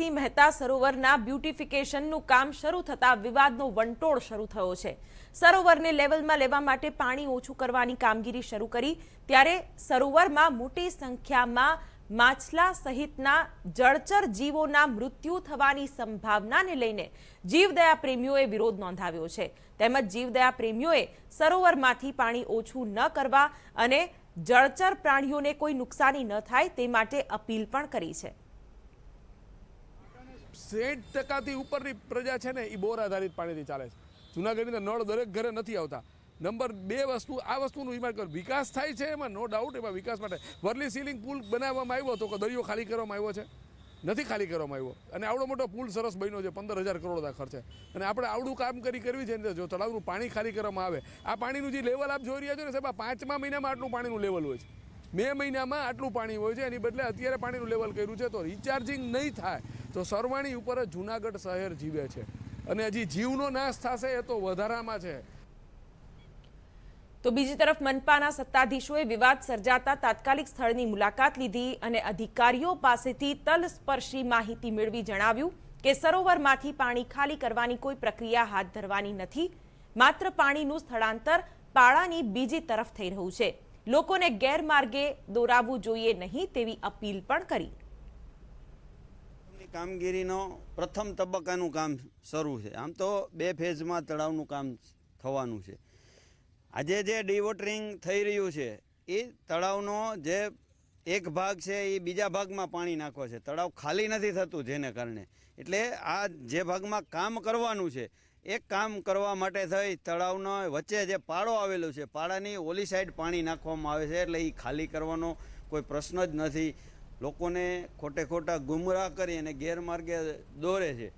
થી મહેતા સરોવરના બ્યુટિફિકેશનનું કામ શરૂ થતાં વિવાદનો વંટોળ શરૂ થયો છે સરોવરને લેવલમાં લેવા માટે પાણી ઓછું કરવાની કામગીરી શરૂ કરી ત્યારે સરોવરમાં મોટી સંખ્યામાં માછલા સહિતના જળચર જીવોના મૃત્યુ થવાની સંભાવનાને લઈને જીવદયા પ્રેમીઓએ વિરોધ નોંધાવ્યો છે તેમજ જીવદયા પ્રેમીઓએ સરોવરમાંથી પાણી ઓછું ન કરવા અને જળચર પ્રાણીઓને કોઈ નુકસાની ન થાય તે માટે અપીલ પણ કરી છે સેઠ ટકાથી ઉપરની પ્રજા છે ને એ બોર આધારિત પાણીથી ચાલે છે જૂનાગઢની નળ દરેક ઘરે નથી આવતા નંબર બે વસ્તુ આ વસ્તુનું રિમાર્ક કર વિકાસ થાય છે એમાં નો ડાઉટ એમાં વિકાસ માટે વરલી સીલિંગ પુલ બનાવવામાં આવ્યો તો કે દરિયો ખાલી કરવામાં આવ્યો છે નથી ખાલી કરવામાં આવ્યો અને આવડો મોટો પુલ સરસ બન્યો છે પંદર હજાર કરોડના ખર્ચે અને આપણે આવડું કામ કરી કરવી છે જો તળાવનું પાણી ખાલી કરવામાં આવે આ પાણીનું જે લેવલ આપ જોઈ રહ્યા છો ને સાહેબ પાંચમા મહિનામાં આટલું પાણીનું લેવલ હોય છે બે મહિનામાં આટલું પાણી હોય છે એની બદલે અત્યારે પાણીનું લેવલ કર્યું છે તો રિચાર્જિંગ નહીં થાય તો સરવાણી ઉપર જ જૂનાગઢ શહેર જીવે છે અને હજી જીવનો નાશ થશે એ તો વધારામાં છે તો બીજી તરફ મનપાના સત્તાધીશોએ વિવાદ સર્જાતા તાત્કાલિક સ્થળની મુલાકાત લીધી અને અધિકારીઓ પાસેથી તલસ્પર્શી માહિતી મેળવી જણાવ્યું કે સરોવરમાંથી પાણી ખાલી કરવાની કોઈ પ્રક્રિયા હાથ ધરવાની નથી માત્ર પાણીનું સ્થળાંતર પાળાની બીજી તરફ થઈ રહ્યું છે લોકોને ગેરમાર્ગે દોરાવવું જોઈએ નહીં તેવી અપીલ પણ કરી કામગીરીનો પ્રથમ તબક્કાનું કામ શરૂ છે આમ તો બે ફેઝમાં તળાવનું કામ થવાનું છે આજે જે ડિવોટરિંગ થઈ રહ્યું છે એ તળાવનો જે એક ભાગ છે એ બીજા ભાગમાં પાણી નાખો છે તળાવ ખાલી નથી થતું જેને કારણે એટલે આ જે ભાગમાં કામ કરવાનું છે એક કામ કરવા માટે થઈ તળાવનો વચ્ચે જે પાળો આવેલો છે પાળાની ઓલી સાઈડ પાણી નાખવામાં આવે છે એટલે એ ખાલી કરવાનો કોઈ પ્રશ્ન જ નથી લોકોને ખોટે ખોટા ગુમરાહ કરી અને ગેરમાર્ગે દોરે છે